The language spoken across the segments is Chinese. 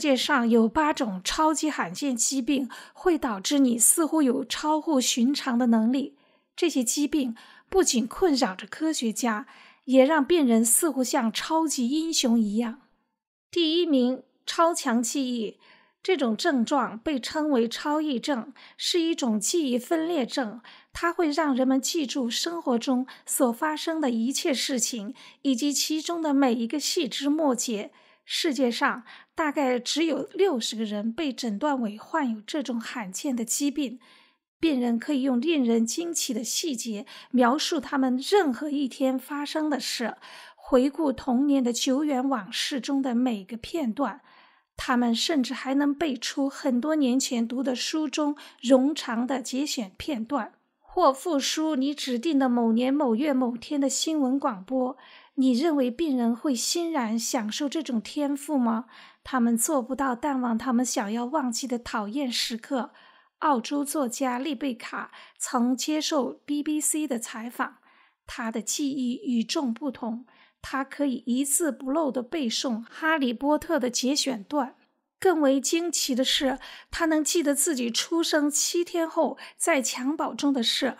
世界上有八种超级罕见疾病会导致你似乎有超乎寻常的能力。这些疾病不仅困扰着科学家，也让病人似乎像超级英雄一样。第一名，超强记忆。这种症状被称为超忆症，是一种记忆分裂症，它会让人们记住生活中所发生的一切事情，以及其中的每一个细枝末节。世界上大概只有六十个人被诊断为患有这种罕见的疾病。病人可以用令人惊奇的细节描述他们任何一天发生的事，回顾童年的久远往事中的每个片段。他们甚至还能背出很多年前读的书中冗长的节选片段，或复述你指定的某年某月某天的新闻广播。你认为病人会欣然享受这种天赋吗？他们做不到淡忘他们想要忘记的讨厌时刻。澳洲作家丽贝卡曾接受 BBC 的采访，她的记忆与众不同，她可以一字不漏地背诵《哈利波特》的节选段。更为惊奇的是，她能记得自己出生七天后在襁褓中的事。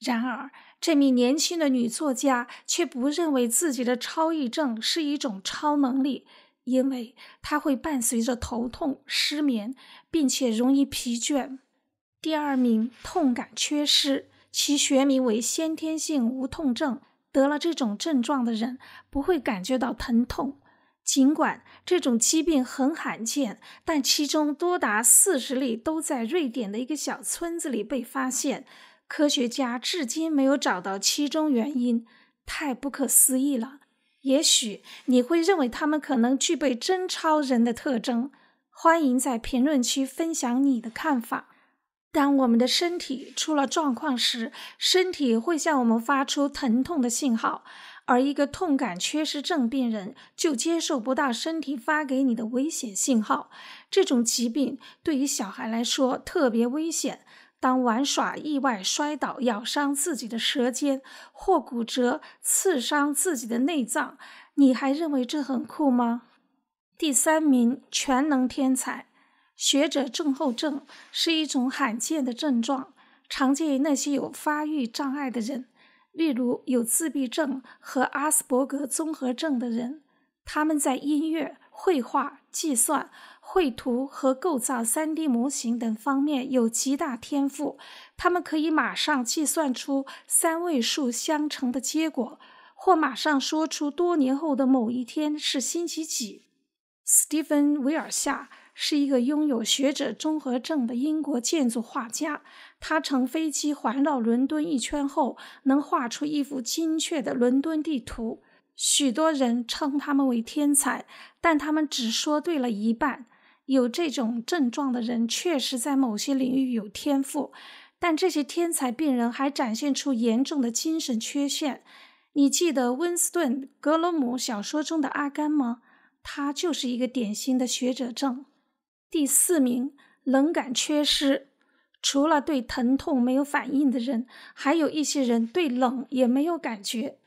然而，这名年轻的女作家却不认为自己的超忆症是一种超能力，因为它会伴随着头痛、失眠，并且容易疲倦。第二名，痛感缺失，其学名为先天性无痛症。得了这种症状的人不会感觉到疼痛，尽管这种疾病很罕见，但其中多达四十例都在瑞典的一个小村子里被发现。科学家至今没有找到其中原因，太不可思议了。也许你会认为他们可能具备真超人的特征。欢迎在评论区分享你的看法。当我们的身体出了状况时，身体会向我们发出疼痛的信号，而一个痛感缺失症病人就接受不到身体发给你的危险信号。这种疾病对于小孩来说特别危险。当玩耍意外摔倒，咬伤自己的舌尖或骨折，刺伤自己的内脏，你还认为这很酷吗？第三名，全能天才，学者症候症是一种罕见的症状，常见于那些有发育障碍的人，例如有自闭症和阿斯伯格综合症的人，他们在音乐、绘画、计算。绘图和构造 3D 模型等方面有极大天赋，他们可以马上计算出三位数相乘的结果，或马上说出多年后的某一天是星期几。斯蒂芬·威尔夏是一个拥有学者综合症的英国建筑画家，他乘飞机环绕伦敦一圈后，能画出一幅精确的伦敦地图。许多人称他们为天才，但他们只说对了一半。有这种症状的人确实在某些领域有天赋，但这些天才病人还展现出严重的精神缺陷。你记得温斯顿·格罗姆小说中的阿甘吗？他就是一个典型的学者症。第四名，冷感缺失，除了对疼痛没有反应的人，还有一些人对冷也没有感觉。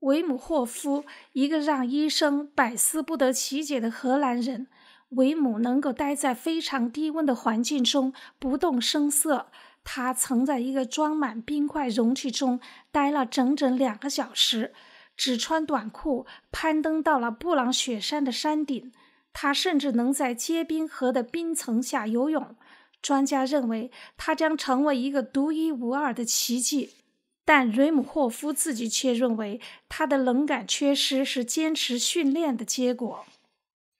维姆霍夫，一个让医生百思不得其解的荷兰人。维姆能够待在非常低温的环境中不动声色。他曾在一个装满冰块容器中待了整整两个小时，只穿短裤攀登到了布朗雪山的山顶。他甚至能在结冰河的冰层下游泳。专家认为他将成为一个独一无二的奇迹，但雷姆霍夫自己却认为他的冷感缺失是坚持训练的结果。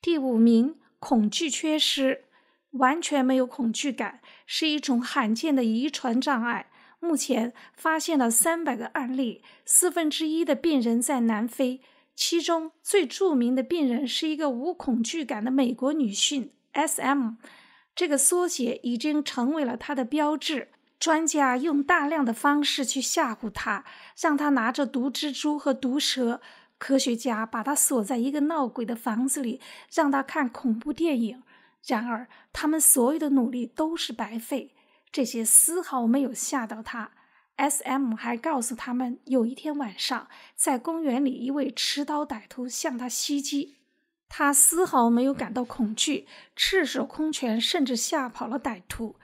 第五名。恐惧缺失，完全没有恐惧感，是一种罕见的遗传障碍。目前发现了三百个案例，四分之一的病人在南非。其中最著名的病人是一个无恐惧感的美国女性，S.M. 这个缩写已经成为了她的标志。专家用大量的方式去吓唬她，让她拿着毒蜘蛛和毒蛇。科学家把他锁在一个闹鬼的房子里，让他看恐怖电影。然而，他们所有的努力都是白费。这些丝毫没有吓到他。S.M. 还告诉他们，有一天晚上在公园里，一位持刀歹徒向他袭击，他丝毫没有感到恐惧，赤手空拳，甚至吓跑了歹徒。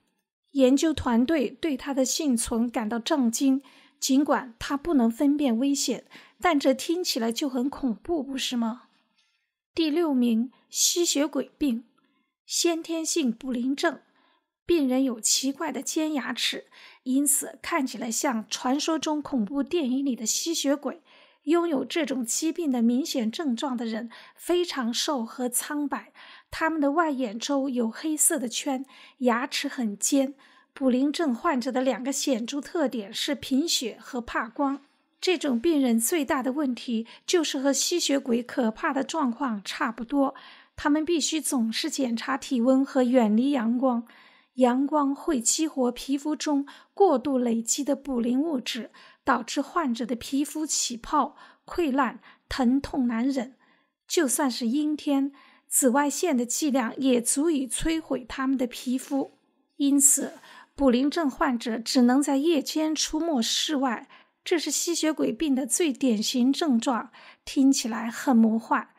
研究团队对他的幸存感到震惊，尽管他不能分辨危险。但这听起来就很恐怖，不是吗？第六名，吸血鬼病，先天性卟啉症，病人有奇怪的尖牙齿，因此看起来像传说中恐怖电影里的吸血鬼。拥有这种疾病的明显症状的人非常瘦和苍白，他们的外眼周有黑色的圈，牙齿很尖。卟啉症患者的两个显著特点是贫血和怕光。这种病人最大的问题就是和吸血鬼可怕的状况差不多。他们必须总是检查体温和远离阳光。阳光会激活皮肤中过度累积的卟啉物质，导致患者的皮肤起泡、溃烂、疼痛难忍。就算是阴天，紫外线的剂量也足以摧毁他们的皮肤。因此，卟啉症患者只能在夜间出没室外。这是吸血鬼病的最典型症状，听起来很魔幻。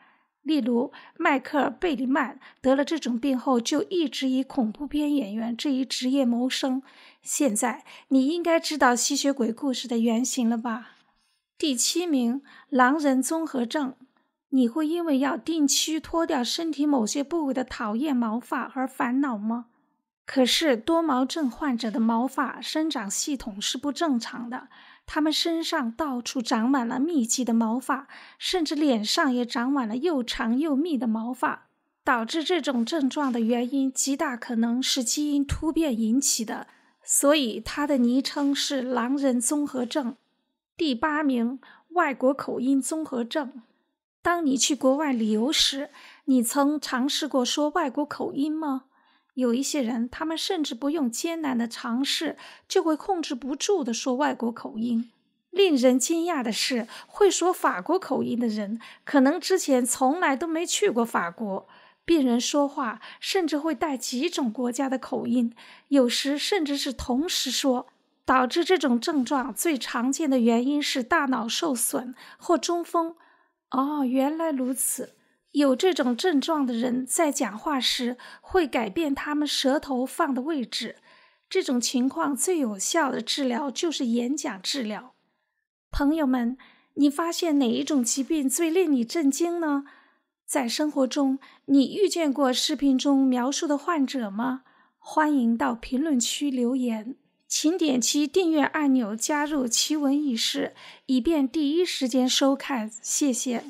例如，迈克尔·贝里曼得了这种病后，就一直以恐怖片演员这一职业谋生。现在，你应该知道吸血鬼故事的原型了吧？第七名，狼人综合症。你会因为要定期脱掉身体某些部位的讨厌毛发而烦恼吗？可是，多毛症患者的毛发生长系统是不正常的。他们身上到处长满了密集的毛发，甚至脸上也长满了又长又密的毛发。导致这种症状的原因极大可能是基因突变引起的，所以它的昵称是“狼人综合症”。第八名，外国口音综合症。当你去国外旅游时，你曾尝试过说外国口音吗？有一些人，他们甚至不用艰难的尝试，就会控制不住地说外国口音。令人惊讶的是，会说法国口音的人，可能之前从来都没去过法国。病人说话甚至会带几种国家的口音，有时甚至是同时说。导致这种症状最常见的原因是大脑受损或中风。哦，原来如此。有这种症状的人在讲话时会改变他们舌头放的位置。这种情况最有效的治疗就是演讲治疗。朋友们，你发现哪一种疾病最令你震惊呢？在生活中，你遇见过视频中描述的患者吗？欢迎到评论区留言。请点击订阅按钮加入奇闻异事，以便第一时间收看。谢谢。